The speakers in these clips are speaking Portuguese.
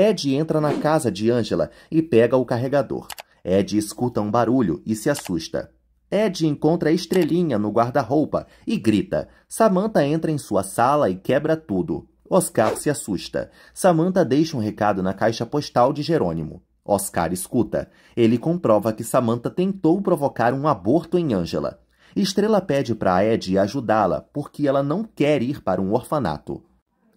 Ed entra na casa de Angela e pega o carregador. Ed escuta um barulho e se assusta. Ed encontra a estrelinha no guarda-roupa e grita. Samantha entra em sua sala e quebra tudo. Oscar se assusta. Samantha deixa um recado na caixa postal de Jerônimo. Oscar escuta. Ele comprova que Samantha tentou provocar um aborto em Angela. Estrela pede para Ed ajudá-la porque ela não quer ir para um orfanato.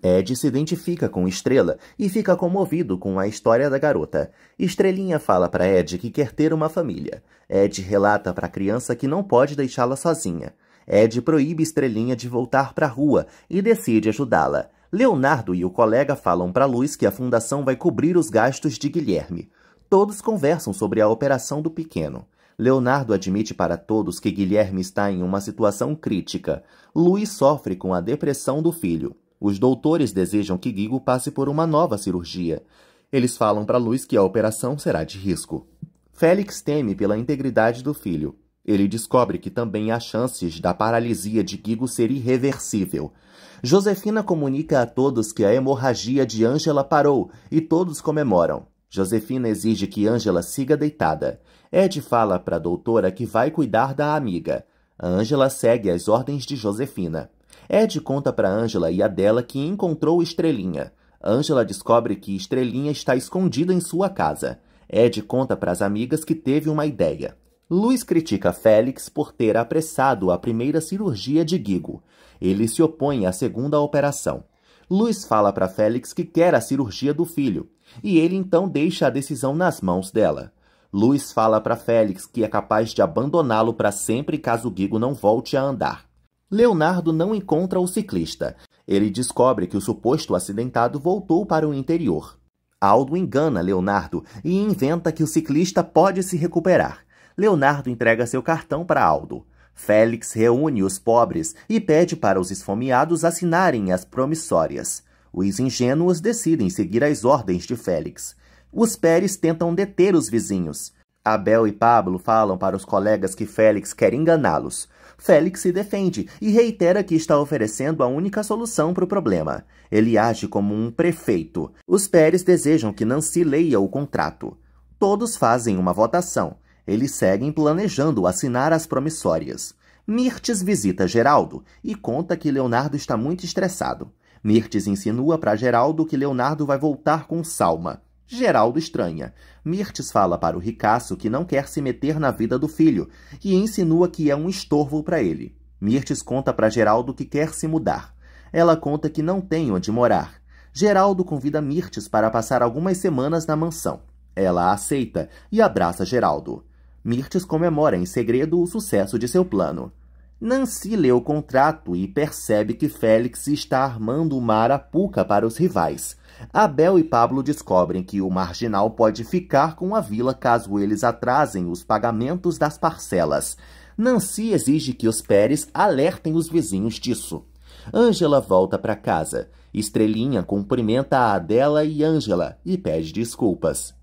Ed se identifica com Estrela e fica comovido com a história da garota. Estrelinha fala para Ed que quer ter uma família. Ed relata para a criança que não pode deixá-la sozinha. Ed proíbe Estrelinha de voltar para a rua e decide ajudá-la. Leonardo e o colega falam para Luz que a fundação vai cobrir os gastos de Guilherme. Todos conversam sobre a operação do pequeno. Leonardo admite para todos que Guilherme está em uma situação crítica. Luiz sofre com a depressão do filho. Os doutores desejam que Gigo passe por uma nova cirurgia. Eles falam para Luz que a operação será de risco. Félix teme pela integridade do filho. Ele descobre que também há chances da paralisia de Gigo ser irreversível. Josefina comunica a todos que a hemorragia de Ângela parou e todos comemoram. Josefina exige que Ângela siga deitada. Ed fala para a doutora que vai cuidar da amiga. Ângela segue as ordens de Josefina. Ed conta para Angela e Adela que encontrou Estrelinha. Angela descobre que Estrelinha está escondida em sua casa. Ed conta para as amigas que teve uma ideia. Luiz critica Félix por ter apressado a primeira cirurgia de Gigo. Ele se opõe à segunda operação. Luiz fala para Félix que quer a cirurgia do filho, e ele então deixa a decisão nas mãos dela. Luiz fala para Félix que é capaz de abandoná-lo para sempre caso Gigo não volte a andar. Leonardo não encontra o ciclista. Ele descobre que o suposto acidentado voltou para o interior. Aldo engana Leonardo e inventa que o ciclista pode se recuperar. Leonardo entrega seu cartão para Aldo. Félix reúne os pobres e pede para os esfomeados assinarem as promissórias. Os ingênuos decidem seguir as ordens de Félix. Os Pérez tentam deter os vizinhos. Abel e Pablo falam para os colegas que Félix quer enganá-los. Félix se defende e reitera que está oferecendo a única solução para o problema. Ele age como um prefeito. Os Pérez desejam que Nancy leia o contrato. Todos fazem uma votação. Eles seguem planejando assinar as promissórias. Mirtes visita Geraldo e conta que Leonardo está muito estressado. Mirtes insinua para Geraldo que Leonardo vai voltar com Salma. Geraldo estranha. Mirtes fala para o ricaço que não quer se meter na vida do filho e insinua que é um estorvo para ele. Mirtes conta para Geraldo que quer se mudar. Ela conta que não tem onde morar. Geraldo convida Mirtes para passar algumas semanas na mansão. Ela aceita e abraça Geraldo. Mirtes comemora em segredo o sucesso de seu plano. Nancy lê o contrato e percebe que Félix está armando uma arapuca para os rivais. Abel e Pablo descobrem que o marginal pode ficar com a vila caso eles atrasem os pagamentos das parcelas. Nancy exige que os Pérez alertem os vizinhos disso. Ângela volta para casa. Estrelinha cumprimenta a Adela e Ângela e pede desculpas.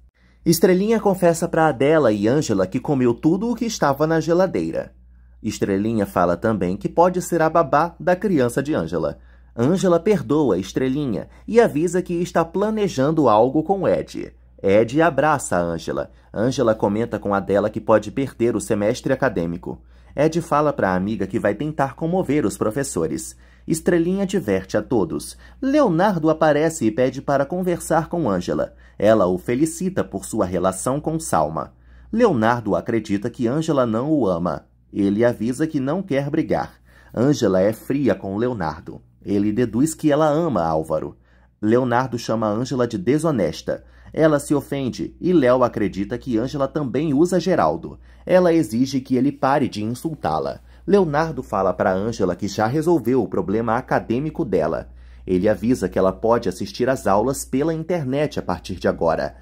Estrelinha confessa para Adela e Ângela que comeu tudo o que estava na geladeira. Estrelinha fala também que pode ser a babá da criança de Ângela. Angela perdoa Estrelinha e avisa que está planejando algo com Ed. Ed abraça Angela. Angela comenta com Adela que pode perder o semestre acadêmico. Ed fala para a amiga que vai tentar comover os professores. Estrelinha diverte a todos. Leonardo aparece e pede para conversar com Angela. Ela o felicita por sua relação com Salma. Leonardo acredita que Angela não o ama. Ele avisa que não quer brigar. Angela é fria com Leonardo. Ele deduz que ela ama Álvaro. Leonardo chama Ângela de desonesta. Ela se ofende e Léo acredita que Ângela também usa Geraldo. Ela exige que ele pare de insultá-la. Leonardo fala para Ângela que já resolveu o problema acadêmico dela. Ele avisa que ela pode assistir às aulas pela internet a partir de agora.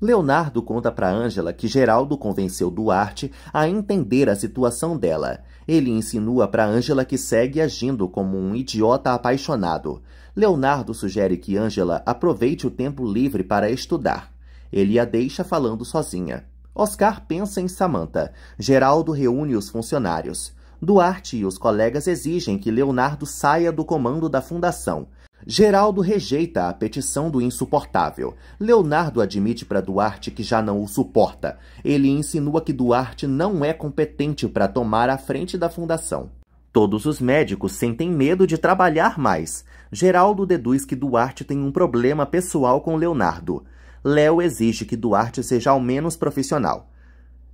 Leonardo conta para Ângela que Geraldo convenceu Duarte a entender a situação dela. Ele insinua para Ângela que segue agindo como um idiota apaixonado. Leonardo sugere que Ângela aproveite o tempo livre para estudar. Ele a deixa falando sozinha. Oscar pensa em Samantha. Geraldo reúne os funcionários. Duarte e os colegas exigem que Leonardo saia do comando da fundação. Geraldo rejeita a petição do insuportável. Leonardo admite para Duarte que já não o suporta. Ele insinua que Duarte não é competente para tomar a frente da fundação. Todos os médicos sentem medo de trabalhar mais. Geraldo deduz que Duarte tem um problema pessoal com Leonardo. Léo exige que Duarte seja ao menos profissional.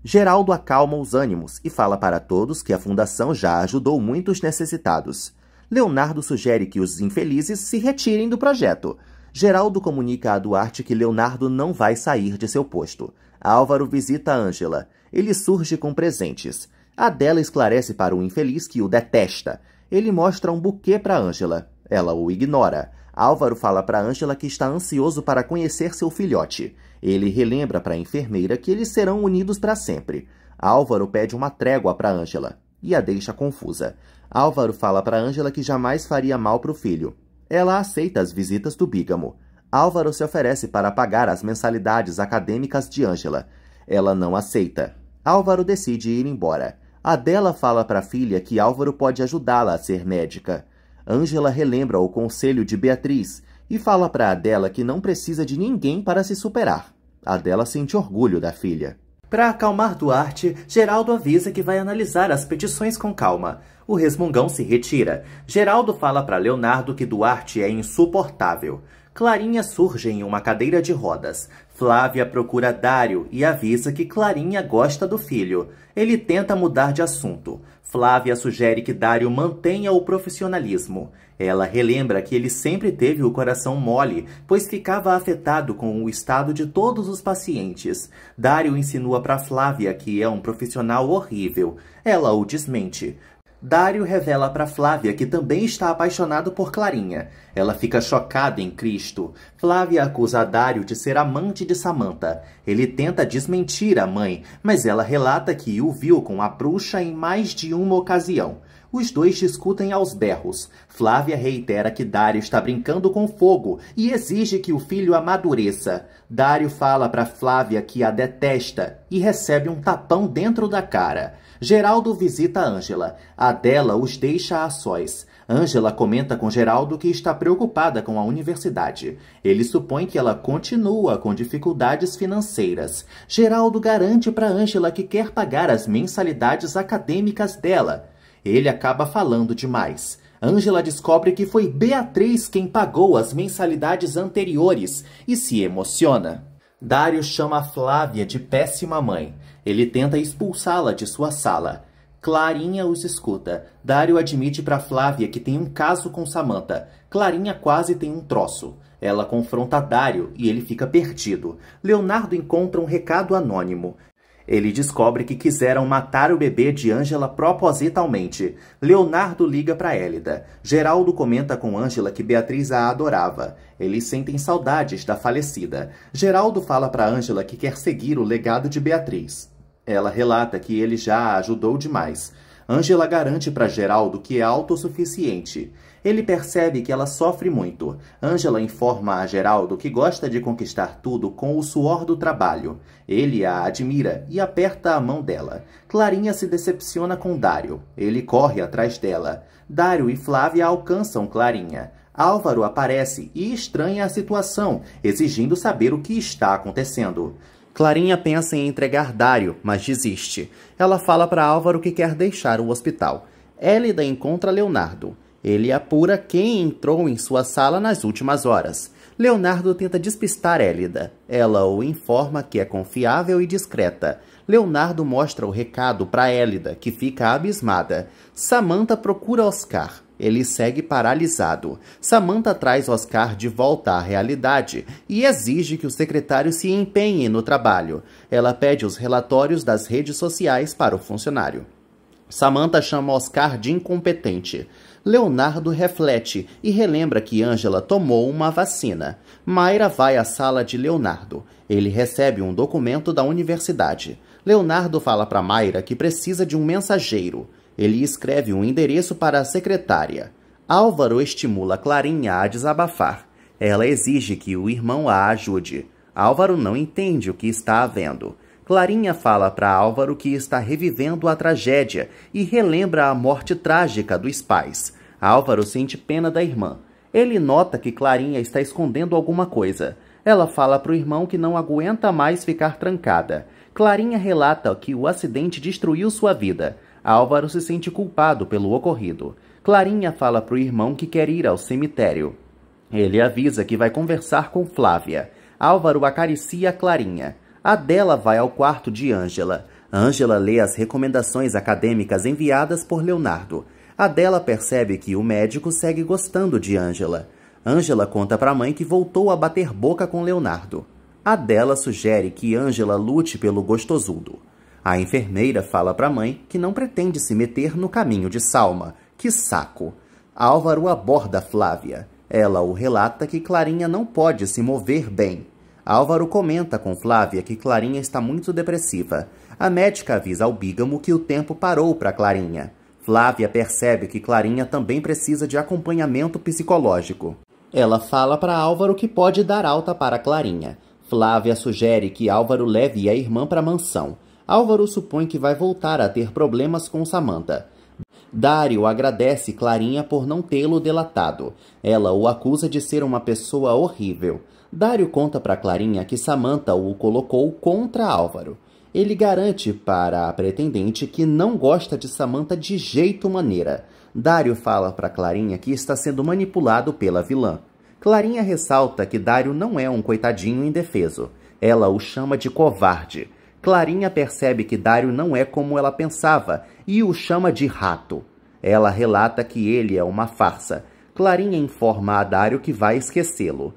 Geraldo acalma os ânimos e fala para todos que a fundação já ajudou muitos necessitados. Leonardo sugere que os infelizes se retirem do projeto. Geraldo comunica a Duarte que Leonardo não vai sair de seu posto. Álvaro visita Ângela. Ele surge com presentes. Adela esclarece para o infeliz que o detesta. Ele mostra um buquê para Ângela. Ela o ignora. Álvaro fala para Ângela que está ansioso para conhecer seu filhote. Ele relembra para a enfermeira que eles serão unidos para sempre. Álvaro pede uma trégua para Ângela e a deixa confusa. Álvaro fala para Ângela que jamais faria mal para o filho. Ela aceita as visitas do bígamo. Álvaro se oferece para pagar as mensalidades acadêmicas de Ângela. Ela não aceita. Álvaro decide ir embora. Adela fala para a filha que Álvaro pode ajudá-la a ser médica. Ângela relembra o conselho de Beatriz e fala para Adela que não precisa de ninguém para se superar. Adela sente orgulho da filha. Para acalmar Duarte, Geraldo avisa que vai analisar as petições com calma. O resmungão se retira. Geraldo fala para Leonardo que Duarte é insuportável. Clarinha surge em uma cadeira de rodas. Flávia procura Dário e avisa que Clarinha gosta do filho. Ele tenta mudar de assunto. Flávia sugere que Dário mantenha o profissionalismo. Ela relembra que ele sempre teve o coração mole, pois ficava afetado com o estado de todos os pacientes. Dário insinua para Flávia que é um profissional horrível. Ela o desmente. Dário revela para Flávia que também está apaixonado por Clarinha. Ela fica chocada em Cristo. Flávia acusa Dário de ser amante de Samantha. Ele tenta desmentir a mãe, mas ela relata que o viu com a bruxa em mais de uma ocasião. Os dois discutem aos berros. Flávia reitera que Dário está brincando com fogo e exige que o filho amadureça. Dário fala para Flávia que a detesta e recebe um tapão dentro da cara. Geraldo visita Ângela. Adela os deixa a sós. Ângela comenta com Geraldo que está preocupada com a universidade. Ele supõe que ela continua com dificuldades financeiras. Geraldo garante para Ângela que quer pagar as mensalidades acadêmicas dela. Ele acaba falando demais. Ângela descobre que foi Beatriz quem pagou as mensalidades anteriores e se emociona. Dário chama Flávia de péssima mãe. Ele tenta expulsá-la de sua sala. Clarinha os escuta. Dário admite para Flávia que tem um caso com Samantha. Clarinha quase tem um troço. Ela confronta Dário e ele fica perdido. Leonardo encontra um recado anônimo. Ele descobre que quiseram matar o bebê de Angela propositalmente. Leonardo liga para Elida. Geraldo comenta com Angela que Beatriz a adorava. Eles sentem saudades da falecida. Geraldo fala para Angela que quer seguir o legado de Beatriz. Ela relata que ele já a ajudou demais. Angela garante para Geraldo que é autossuficiente. Ele percebe que ela sofre muito. Angela informa a Geraldo que gosta de conquistar tudo com o suor do trabalho. Ele a admira e aperta a mão dela. Clarinha se decepciona com Dário. Ele corre atrás dela. Dário e Flávia alcançam Clarinha. Álvaro aparece e estranha a situação, exigindo saber o que está acontecendo. Clarinha pensa em entregar Dário, mas desiste. Ela fala para Álvaro que quer deixar o hospital. Hélida encontra Leonardo. Ele apura quem entrou em sua sala nas últimas horas. Leonardo tenta despistar Elida. Ela o informa que é confiável e discreta. Leonardo mostra o recado para Elida, que fica abismada. Samantha procura Oscar. Ele segue paralisado. Samantha traz Oscar de volta à realidade e exige que o secretário se empenhe no trabalho. Ela pede os relatórios das redes sociais para o funcionário. Samantha chama Oscar de incompetente. Leonardo reflete e relembra que Angela tomou uma vacina. Mayra vai à sala de Leonardo. Ele recebe um documento da universidade. Leonardo fala para Mayra que precisa de um mensageiro. Ele escreve um endereço para a secretária. Álvaro estimula Clarinha a desabafar. Ela exige que o irmão a ajude. Álvaro não entende o que está havendo. Clarinha fala para Álvaro que está revivendo a tragédia e relembra a morte trágica dos pais. Álvaro sente pena da irmã. Ele nota que Clarinha está escondendo alguma coisa. Ela fala para o irmão que não aguenta mais ficar trancada. Clarinha relata que o acidente destruiu sua vida. Álvaro se sente culpado pelo ocorrido. Clarinha fala para o irmão que quer ir ao cemitério. Ele avisa que vai conversar com Flávia. Álvaro acaricia Clarinha. Adela vai ao quarto de Ângela. Ângela lê as recomendações acadêmicas enviadas por Leonardo. Adela percebe que o médico segue gostando de Ângela. Ângela conta para a mãe que voltou a bater boca com Leonardo. Adela sugere que Ângela lute pelo gostosudo. A enfermeira fala para a mãe que não pretende se meter no caminho de Salma. Que saco! Álvaro aborda Flávia. Ela o relata que Clarinha não pode se mover bem. Álvaro comenta com Flávia que Clarinha está muito depressiva. A médica avisa ao bígamo que o tempo parou para Clarinha. Flávia percebe que Clarinha também precisa de acompanhamento psicológico. Ela fala para Álvaro que pode dar alta para Clarinha. Flávia sugere que Álvaro leve a irmã para a mansão. Álvaro supõe que vai voltar a ter problemas com Samantha. Dário agradece Clarinha por não tê-lo delatado. Ela o acusa de ser uma pessoa horrível. Dário conta para Clarinha que Samantha o colocou contra Álvaro. Ele garante para a pretendente que não gosta de Samantha de jeito maneira. Dário fala para Clarinha que está sendo manipulado pela vilã. Clarinha ressalta que Dário não é um coitadinho indefeso. Ela o chama de covarde. Clarinha percebe que Dário não é como ela pensava e o chama de rato. Ela relata que ele é uma farsa. Clarinha informa a Dário que vai esquecê-lo.